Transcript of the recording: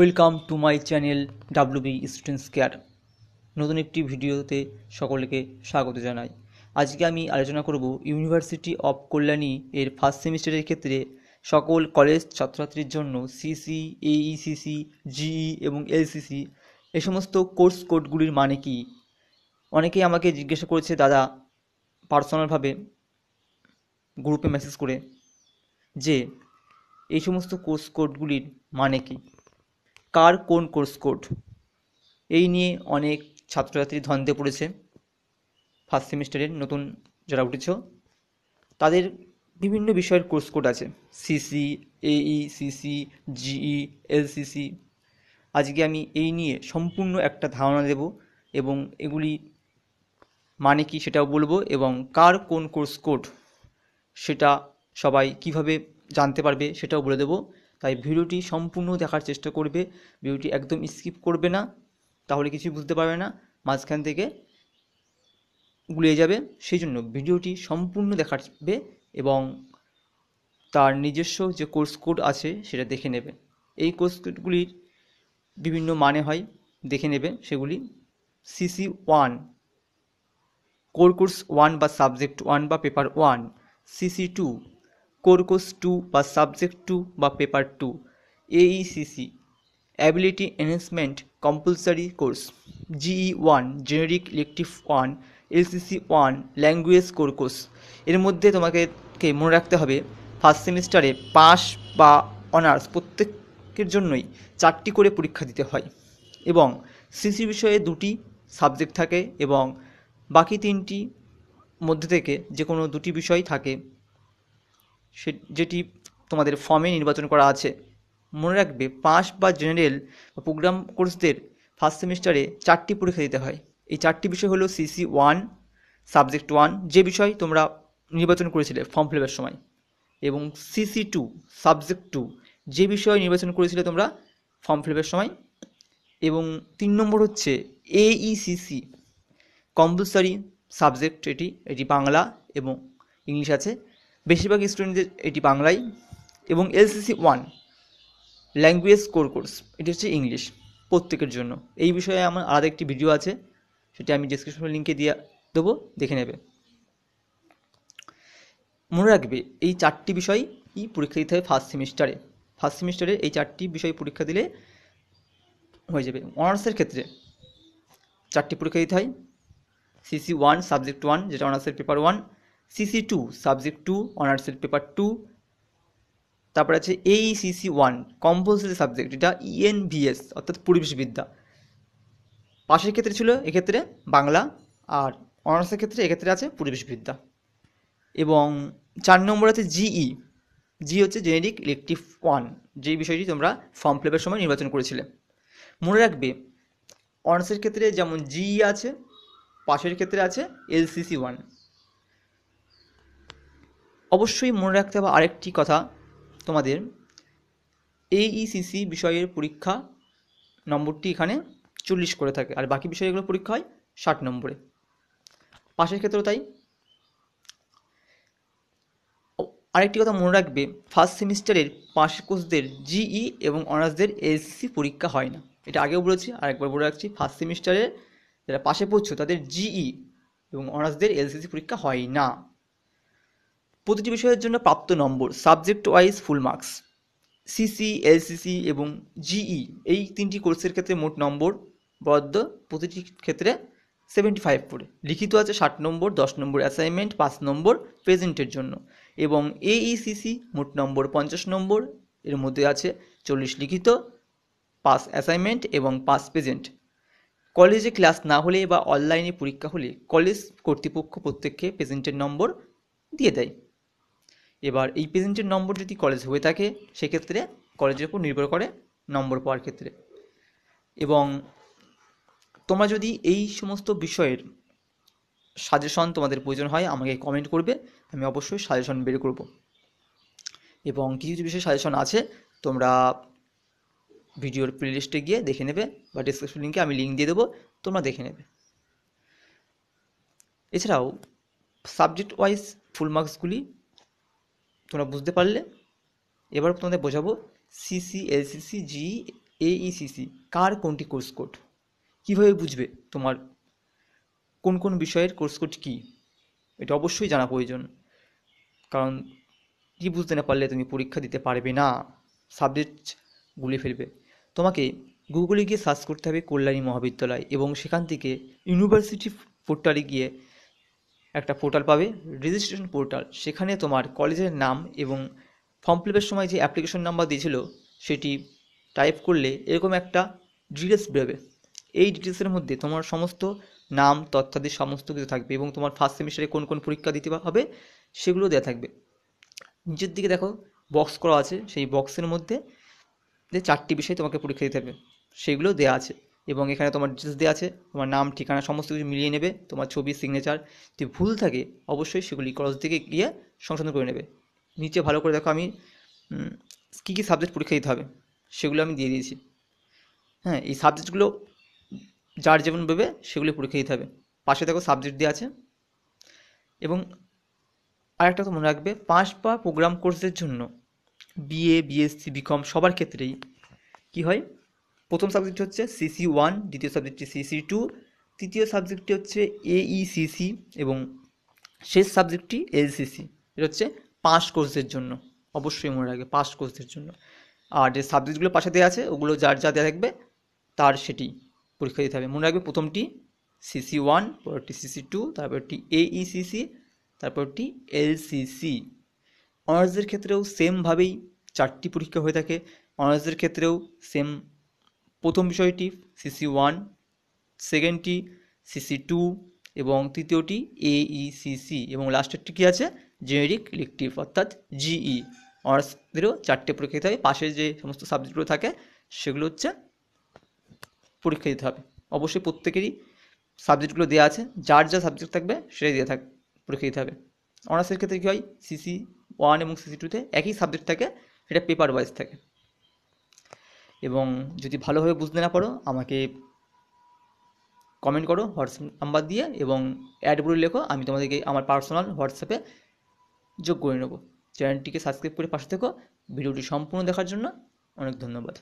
Welcome to my channel B students care নতুন একটি ভিডিওতে সকলকে স্বাগত জানাই আজকে আমি আলোচনা করব ইউনিভার্সিটি অফ কল্যাণী এর ফার্স্ট সেমিস্টারের ক্ষেত্রে সকল কলেজ ছাত্রছাত্রীর জন্য সিসি এইসিসি জিই এবং এলসিসি এ সমস্ত কোর্স কোডগুলির মানে কি অনেকেই আমাকে জিজ্ঞাসা করেছে দাদা পার্সোনালভাবে গ্রুপে মেসেজ করে যে এই সমস্ত কোর্স কোডগুলির মানে কী কার কোন কোর্স কোড এই নিয়ে অনেক ছাত্রছাত্রী ধন্দে পড়েছে ফার্স্ট সেমিস্টারের নতুন যারা উঠেছ তাদের বিভিন্ন বিষয়ের কোর্স কোড আছে সিসি এই সিসি জিই এলসিসি আজকে আমি এই নিয়ে সম্পূর্ণ একটা ধারণা দেব এবং এগুলি মানে কি সেটাও বলবো এবং কার কোন কোর্স কোড সেটা সবাই কিভাবে জানতে পারবে সেটাও বলে দেবো তাই ভিডিওটি সম্পূর্ণ দেখার চেষ্টা করবে ভিডিওটি একদম স্কিপ করবে না তাহলে কিছুই বুঝতে পারবে না মাঝখান থেকে গুলিয়ে যাবে সেই জন্য ভিডিওটি সম্পূর্ণ দেখাবে এবং তার নিজস্ব যে কোর্স কোড আছে সেটা দেখে নেবে এই কোর্স কোডগুলির বিভিন্ন মানে হয় দেখে নেবে সেগুলি CC one core course one বা সাবজেক্ট ওয়ান বা paper one CC two course two বা সাবজেক্ট টু বা paper two AECC ability enhancement compulsory course GE one generic elective one LCC one language course এর মধ্যে তোমাকে মনে রাখতে হবে ফার্স্ট সেমিস্টারে পাস বা অনার্স প্রত্যেকের জন্যই চারটি করে পরীক্ষা দিতে হয় এবং সিসি বিষয়ে দুটি সাবজেক্ট থাকে এবং বাকি তিনটি মধ্যে থেকে যে কোনো দুটি বিষয় থাকে সে যেটি তোমাদের ফর্মে নির্বাচন করা আছে মনে রাখবে পাস বা জেনারেল বা প্রোগ্রাম কোর্সদের ফার্স্ট সেমিস্টারে চারটি পরীক্ষা দিতে হয় এই চারটি বিষয় হলো সিসি ওয়ান সাবজেক্ট ওয়ান যে বিষয় তোমরা নির্বাচন করেছিলে ফর্ম ফিলাপের সময় এবং সিসি টু সাবজেক্ট টু যে বিষয় নির্বাচন করেছিলে তোমরা ফর্ম ফিলাপের সময় এবং তিন নম্বর হচ্ছে এইসিসি কম্পালসারি সাবজেক্ট এটি এটি বাংলা এবং ইংলিশ আছে বেশিরভাগ স্টুডেন্টদের এটি বাংলায় এবং LCC one language core course এটি হচ্ছে ইংলিশ প্রত্যেকের জন্য এই বিষয়ে আমার আলাদা একটি ভিডিও আছে সেটি আমি ডিসক্রিপশন লিঙ্কে দিয়ে দেবো দেখে নেবে মনে রাখবে এই চারটি বিষয় ই পরীক্ষা দিতে হবে ফার্স্ট সেমিস্টারে ফার্স্ট সেমিস্টারে এই চারটি বিষয় পরীক্ষা দিলে হয়ে যাবে অনার্সের ক্ষেত্রে চারটি পরীক্ষা দিতে হয় সিসি ওয়ান সাবজেক্ট ওয়ান যেটা অনার্সের paper one CC two subject two অনার্সের পেপার টু তারপর আছে এই সিসি ওয়ান কম্পালসারি সাবজেক্ট এটা ইএনভিএস e অর্থাৎ পরিবেশবিদ্যা পাশের ক্ষেত্রে ছিল এক্ষেত্রে বাংলা আর অনার্সের ক্ষেত্রে এক্ষেত্রে আছে পরিবেশবিদ্যা এবং চার নম্বর আছে জিই জি e, হচ্ছে জেনেরিক ইলেকটিভ ওয়ান যে বিষয়টি তোমরা ফর্ম ফিলাপের সময় নির্বাচন করেছিলে মনে রাখবে অনার্সের ক্ষেত্রে যেমন জিই e আছে পাশের ক্ষেত্রে আছে এলসিসি ওয়ান অবশ্যই মনে রাখতে হবে আরেকটি কথা তোমাদের এইইসিসি e বিষয়ের পরীক্ষা নম্বরটি এখানে চল্লিশ করে থাকে আর বাকি বিষয়গুলো পরীক্ষা হয় ষাট নম্বরে পাশের ক্ষেত্রেও তাই আরেকটি কথা মনে রাখবে ফার্স্ট সেমিস্টারের পাশ কোর্সদের জিই e এবং অনার্সদের এসসি পরীক্ষা হয় না এটা আগেও বলেছি আরেকবার বলে রাখছি ফার্স্ট সেমিস্টারে যারা পাশে পড়ছো তাদের জিই e এবং অনার্সদের এলসিসি পরীক্ষা হয় না প্রতিটি বিষয়ের জন্য প্রাপ্ত number subject wise full marks CC LCC এবং জিই e, এই তিনটি কোর্সের ক্ষেত্রে মোট নম্বর বরাদ্দ প্রতিটি ক্ষেত্রে সেভেন্টি ফাইভ করে লিখিত আছে ষাট নম্বর দশ নম্বর অ্যাসাইনমেন্ট পাঁচ নম্বর প্রেজেন্টের জন্য এবং এইসিসি e মোট নম্বর পঞ্চাশ নম্বর এর মধ্যে আছে চল্লিশ লিখিত পাস অ্যাসাইনমেন্ট এবং পাস প্রেজেন্ট কলেজে ক্লাস না হলে বা অনলাইনে পরীক্ষা হলে কলেজ কর্তৃপক্ষ প্রত্যেককে প্রেজেন্টের নম্বর দিয়ে দেয় এবার এই প্রেজেন্টের নম্বর যদি কলেজ হয়ে থাকে সেক্ষেত্রে কলেজের উপর নির্ভর করে নম্বর পাওয়ার ক্ষেত্রে এবং তোমরা যদি এই সমস্ত বিষয়ের সাজেশন তোমাদের প্রয়োজন হয় আমাকে কমেন্ট করবে আমি অবশ্যই সাজেশন বের করব এবং কিছু কিছু বিষয়ে সাজেশন আছে তোমরা ভিডিওর প্লেলিস্টে গিয়ে দেখে নেবে বা ডিসক্রিপশন লিঙ্কে আমি লিঙ্ক দিয়ে দেবো তোমরা দেখে নেবে এছাড়াও সাবজেক্ট ওয়াইজ ফুল মার্কসগুলি তোমরা বুঝতে পারলে এবার তোমাদের বোঝাবো সিসি এলসিসি জি এইসিসি কার কোনটি কোর্স কোড কীভাবে বুঝবে তোমার কোন কোন বিষয়ের কোর্স কোড কী এটা অবশ্যই জানা প্রয়োজন কারণ কি বুঝতে না পারলে তুমি পরীক্ষা দিতে পারবে না সাবজেক্ট গুলে ফেলবে তোমাকে গুগলে গিয়ে সার্চ করতে হবে কল্যাণী মহাবিদ্যালয় এবং সেখান থেকে ইউনিভার্সিটি পোর্টালে গিয়ে একটা পোর্টাল পাবে রেজিস্ট্রেশন পোর্টাল সেখানে তোমার কলেজের নাম এবং ফর্ম ফিলাপের সময় যে অ্যাপ্লিকেশন নাম্বার দিয়েছিল সেটি টাইপ করলে এরকম একটা ডিটেলস বেরোবে এই ডিটেলসের মধ্যে তোমার সমস্ত নাম তথ্যাদি সমস্ত কিছু থাকবে এবং তোমার ফার্স্ট সেমিস্টারে কোন কোন পরীক্ষা দিতে হবে সেগুলো দেওয়া থাকবে নিচের দিকে দেখো বক্স করা আছে সেই বক্সের মধ্যে যে চারটি বিষয় তোমাকে পরীক্ষা দিতে হবে সেগুলো দেওয়া আছে এবং এখানে তোমার ডিটেলস দেওয়া আছে তোমার নাম ঠিকানা সমস্ত কিছু মিলিয়ে নেবে তোমার ছবি সিগনেচার যদি ভুল থাকে অবশ্যই সেগুলি কলেজ থেকে গিয়ে সংশোধন করে নেবে নিচে ভালো করে দেখো আমি কী কী সাবজেক্ট পরীক্ষা দিতে হবে সেগুলো আমি দিয়ে দিয়েছি হ্যাঁ এই সাবজেক্টগুলো যার যেমন ভেবে সেগুলি পরীক্ষা দিতে হবে পাশে দেখো সাবজেক্ট দেওয়া আছে এবং আরেকটা তো মনে রাখবে পাঁচ বা প্রোগ্রাম কোর্সের জন্য বিএ বিএসসি বিকম সবার ক্ষেত্রেই কি হয় প্রথম সাবজেক্ট হচ্ছে সিসি ওয়ান দ্বিতীয় সাবজেক্টটি সিসি টু তৃতীয় সাবজেক্টটি হচ্ছে এইসিসি e এবং শেষ সাবজেক্টটি এলসিসি এটা হচ্ছে পাস কোর্সের জন্য অবশ্যই মনে রাখবে পাস কোর্সের জন্য আর যে সাবজেক্টগুলো পাশে দেওয়া আছে ওগুলো যার যা দেওয়া থাকবে তার সেটি পরীক্ষা দিতে হবে মনে রাখবে প্রথমটি সিসি ওয়ান পরেরটি সিসি টু তারপরটি এইসিসি e তারপরটি এলসিসি অনার্সের ক্ষেত্রেও সেমভাবেই চারটি পরীক্ষা হয়ে থাকে অনার্সের ক্ষেত্রেও সেম প্রথম বিষয়টি সিসি ওয়ান সেকেন্ডটি সিসি টু এবং তৃতীয়টি এইসিসি e এবং লাস্টেরটি কী আছে জেনেরিক ইলেকটিভ অর্থাৎ জিই অনার্সদেরও e। চারটে পরীক্ষা দিতে হবে পাশে যে সমস্ত সাবজেক্টগুলো থাকে সেগুলো হচ্ছে পরীক্ষা দিতে হবে অবশ্যই প্রত্যেকেরই সাবজেক্টগুলো দেওয়া আছে যার যা সাবজেক্ট থাকবে সেটাই দেওয়া থাক পরীক্ষা দিতে হবে অনার্সের ক্ষেত্রে কী হয় সিসি ওয়ান এবং সিসি টুতে একই সাবজেক্ট থাকে সেটা পেপার ওয়াইজ থাকে এবং যদি ভালোভাবে বুঝতে না পারো আমাকে কমেন্ট করো হোয়াটসঅ্যাপ নাম্বার দিয়ে এবং অ্যাডগুলো লেখো আমি তোমাদেরকে আমার পার্সোনাল হোয়াটসঅ্যাপে যোগ করে নেবো চ্যানেলটিকে সাবস্ক্রাইব করে পাশে থেকো ভিডিওটি সম্পূর্ণ দেখার জন্য অনেক ধন্যবাদ